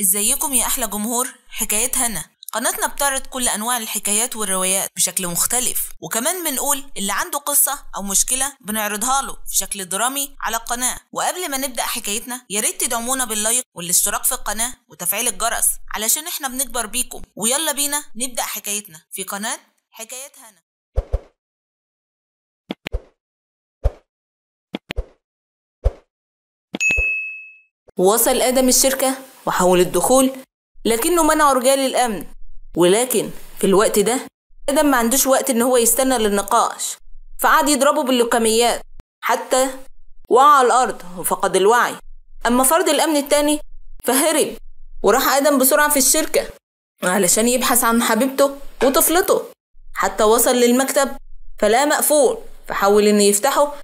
ازيكم يا احلى جمهور حكايات هنا قناتنا بتعرض كل انواع الحكايات والروايات بشكل مختلف وكمان بنقول اللي عنده قصه او مشكله بنعرضها له في شكل درامي على القناه وقبل ما نبدا حكايتنا يا ريت تدعمونا باللايك والاشتراك في القناه وتفعيل الجرس علشان احنا بنكبر بيكم ويلا بينا نبدا حكايتنا في قناه حكايات هنا وصل آدم الشركة وحاول الدخول لكنه منع رجال الأمن ولكن في الوقت ده آدم ما عندوش وقت إن هو يستنى للنقاش فقعد يضربه باللقميات حتى وقع على الأرض وفقد الوعي أما فرد الأمن التاني فهرب وراح آدم بسرعة في الشركة علشان يبحث عن حبيبته وطفلته حتى وصل للمكتب فلا مقفول فحاول إنه يفتحه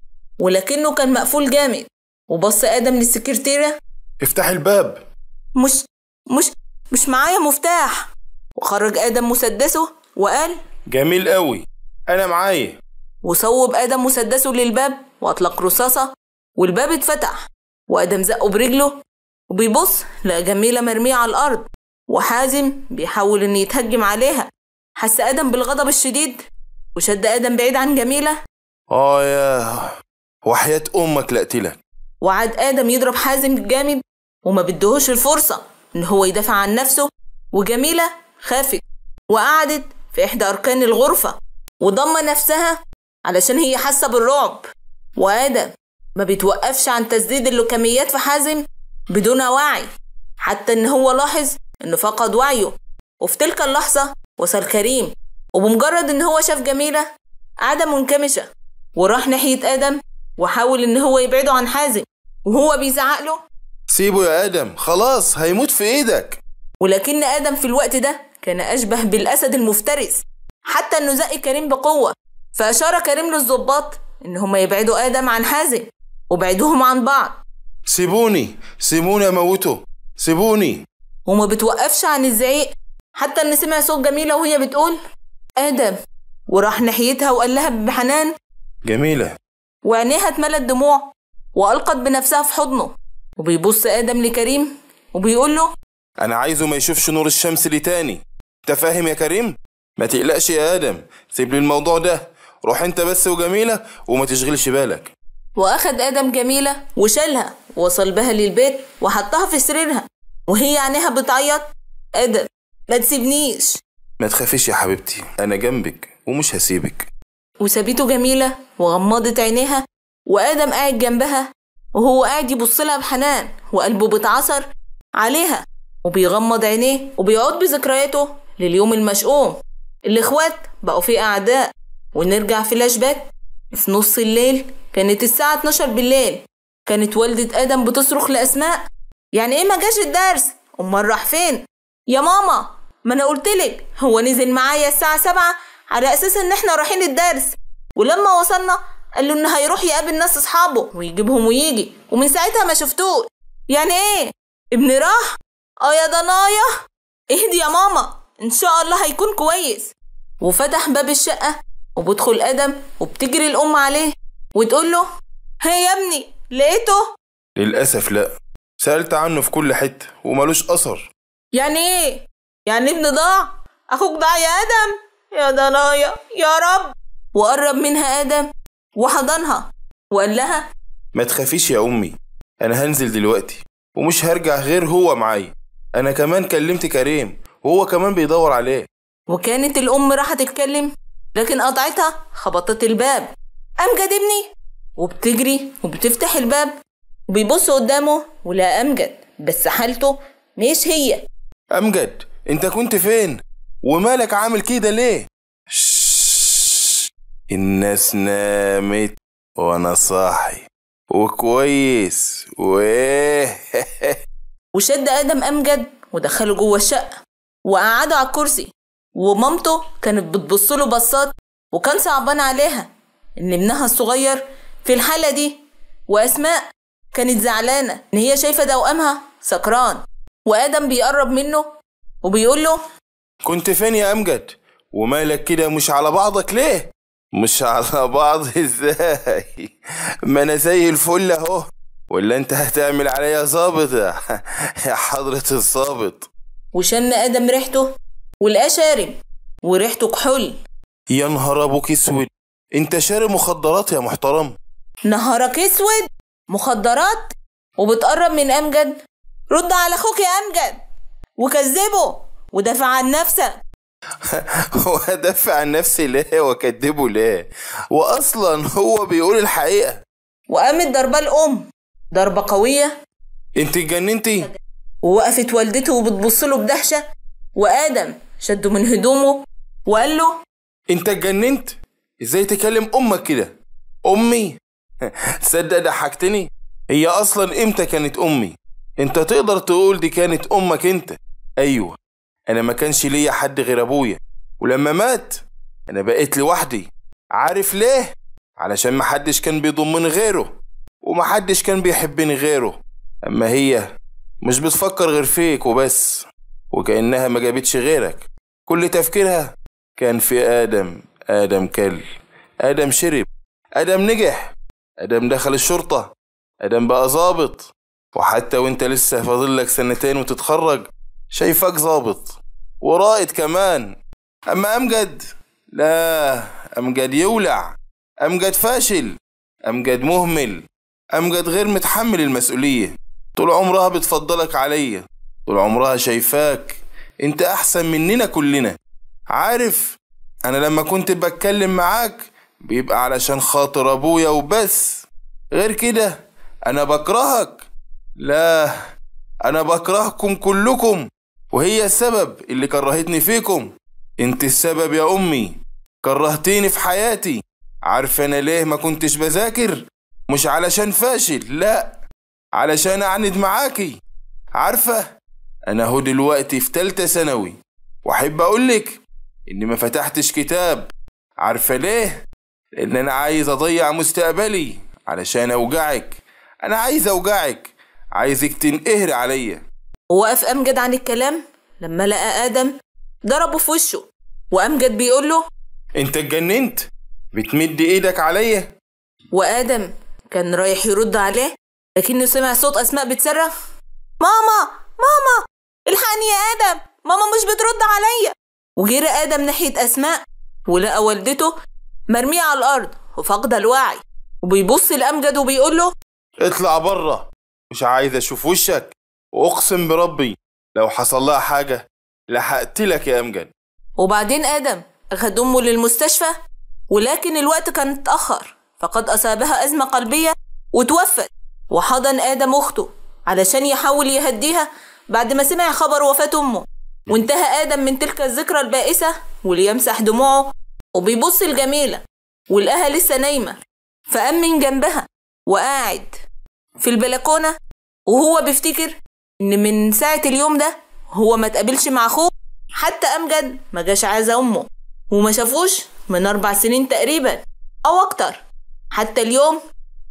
ولكنه كان مقفول جامد وبص آدم للسكرتيرة افتحي الباب مش مش مش معايا مفتاح وخرج آدم مسدسه وقال جميل قوي أنا معايا وصوب آدم مسدسه للباب وأطلق رصاصة والباب اتفتح وآدم زقه برجله وبيبص لقى جميلة مرمية على الأرض وحازم بيحاول إن يتهجم عليها حس آدم بالغضب الشديد وشد آدم بعيد عن جميلة آه يا وحياة أمك لقتلك وعاد آدم يضرب حازم جامد وما بدهوش الفرصة إن هو يدافع عن نفسه وجميلة خافت وقعدت في إحدى أركان الغرفة وضم نفسها علشان هي حاسة بالرعب وآدم ما بيتوقفش عن تسديد اللوكميات في حازم بدون وعي حتى إن هو لاحظ إنه فقد وعيه وفي تلك اللحظة وصل كريم وبمجرد إن هو شاف جميلة قاعدة منكمشة وراح ناحية آدم وحاول إن هو يبعده عن حازم وهو بيزعق له سيبه يا آدم خلاص هيموت في إيدك ولكن آدم في الوقت ده كان أشبه بالأسد المفترس حتى إنه زق كريم بقوة فأشار كريم للظباط إن هما يبعدوا آدم عن حازم وبعدوهم عن بعض سيبوني سيبوني أموته سيبوني وما بتوقفش عن الزعيق حتى إن سمع صوت جميلة وهي بتقول آدم وراح ناحيتها وقال لها بحنان جميلة وعينيها اتملت دموع وألقت بنفسها في حضنه وبيبص آدم لكريم وبيقول له أنا عايزه ما يشوفش نور الشمس لي تاني أنت فاهم يا كريم؟ ما تقلقش يا آدم سيب لي الموضوع ده روح أنت بس وجميلة وما تشغلش بالك وأخد آدم جميلة وشالها ووصل بها للبيت وحطها في سريرها وهي عينيها بتعيط آدم ما تسيبنيش ما تخافيش يا حبيبتي أنا جنبك ومش هسيبك وسابته جميلة وغمضت عينيها وآدم قاعد جنبها وهو قاعد يبص لها بحنان وقلبه بيتعصر عليها وبيغمض عينيه وبيعود بذكرياته لليوم المشؤوم الاخوات بقوا فيه اعداء ونرجع فلاش باك في نص الليل كانت الساعة 12 بالليل كانت والدة آدم بتصرخ لأسماء يعني إيه ما جاش الدرس؟ أمال راح فين؟ يا ماما ما أنا قلتلك هو نزل معايا الساعة 7 على أساس إن إحنا رايحين الدرس ولما وصلنا قال له ان هيروح يقابل ناس اصحابه ويجيبهم ويجي ومن ساعتها ما شفتوش يعني ايه ابني راح اه يا ضنايا اهدي يا ماما ان شاء الله هيكون كويس وفتح باب الشقه وبدخل ادم وبتجري الام عليه وتقول له هي يا ابني لقيته للاسف لا سالت عنه في كل حته وملوش اثر يعني ايه يعني ابني ضاع اخوك ضاع يا ادم يا ضنايا يا رب وقرب منها ادم وحضنها وقال لها ما تخافيش يا أمي أنا هنزل دلوقتي ومش هرجع غير هو معايا أنا كمان كلمت كريم وهو كمان بيدور عليه وكانت الأم راح تتكلم لكن قطعتها خبطت الباب أمجد ابني وبتجري وبتفتح الباب وبيبص قدامه ولا أمجد بس حالته مش هي أمجد أنت كنت فين؟ ومالك عامل كده ليه؟ الناس نامت وانا صاحي وكويس وايه وشد ادم امجد ودخله جوه الشقه وقعده على الكرسي ومامته كانت بتبص له بصات وكان صعبان عليها ان ابنها الصغير في الحاله دي واسماء كانت زعلانه ان هي شايفه دوامها سكران وادم بيقرب منه وبيقول له كنت فين يا امجد ومالك كده مش على بعضك ليه مش على بعض ازاي ما انا زي الفل اهو ولا انت هتعمل عليا ظابط يا حضرة الظابط وشم ادم ريحته ولقاه شارب وريحته كحول يا نهار ابوك اسود انت شارب مخدرات يا محترم نهارك اسود مخدرات وبتقرب من امجد رد على اخوك يا امجد وكذبه ودافع عن نفسك هو دافع عن نفسي ليه واكدبه ليه واصلا هو بيقول الحقيقه وقامت ضربه الام ضربه قويه انت اتجننتي ووقفت والدته وبتبص له بدهشه وادم شده من هدومه وقال له انت اتجننت ازاي تكلم امك كده امي تصدق ضحكتني هي اصلا امتى كانت امي انت تقدر تقول دي كانت امك انت ايوه انا ما كانش ليا حد غير ابويا ولما مات انا بقيت لوحدي عارف ليه علشان محدش كان بيضمني غيره ومحدش كان بيحبني غيره اما هي مش بتفكر غير فيك وبس وكأنها ما جابتش غيرك كل تفكيرها كان في آدم آدم كل آدم شرب آدم نجح آدم دخل الشرطة آدم بقى ظابط وحتى وانت لسه فاضلك سنتين وتتخرج شايفاك ظابط ورائد كمان أما أمجد لا أمجد يولع أمجد فاشل أمجد مهمل أمجد غير متحمل المسؤولية طول عمرها بتفضلك عليا طول عمرها شايفاك انت أحسن مننا كلنا عارف أنا لما كنت بتكلم معاك بيبقى علشان خاطر أبويا وبس غير كده أنا بكرهك لا أنا بكرهكم كلكم وهي السبب اللي كرهتني فيكم انت السبب يا امي كرهتيني في حياتي عارفه انا ليه ما كنتش بذاكر مش علشان فاشل لا علشان اعند معاكي عارفه انا اهو دلوقتي في تالتة ثانوي واحب اقولك اني ما فتحتش كتاب عارفه ليه لان انا عايز اضيع مستقبلي علشان اوجعك انا عايز اوجعك عايزك تنقهر عليا ووقف أمجد عن الكلام لما لقى آدم ضربه في وشه وأمجد بيقول له أنت اتجننت بتمد إيدك عليا وآدم كان رايح يرد عليه لكنه سمع صوت أسماء بتصرخ ماما ماما الحقني يا آدم ماما مش بترد عليا وجرى آدم ناحية أسماء ولقى والدته مرمية على الأرض وفاقدة الوعي وبيبص لأمجد وبيقول له اطلع بره مش عايز أشوف وشك واقسم بربي لو حصل لها حاجه لحقتلك يا امجد وبعدين ادم اخد امه للمستشفى ولكن الوقت كان اتاخر فقد اصابها ازمه قلبيه وتوفت وحضن ادم اخته علشان يحاول يهديها بعد ما سمع خبر وفاه امه وانتهى ادم من تلك الذكرى البائسه وليمسح دموعه وبيبص لجميله ولقاها لسه نايمه فقام من جنبها وقاعد في البلكونه وهو بيفتكر ان من ساعه اليوم ده هو ما تقابلش مع اخوه حتى امجد ما جاش عايز امه وما شافوش من اربع سنين تقريبا او اكتر حتى اليوم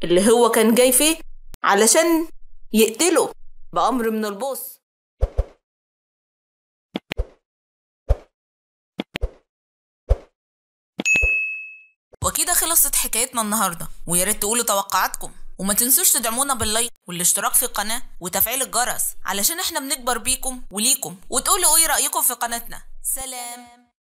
اللي هو كان جاي فيه علشان يقتله بامر من البوس وكده خلصت حكايتنا النهارده ويا ريت تقولوا توقعاتكم وما تنسوش تدعمونا باللايك والاشتراك في القناة وتفعيل الجرس علشان احنا بنكبر بيكم وليكم وتقولوا ايه رأيكم في قناتنا سلام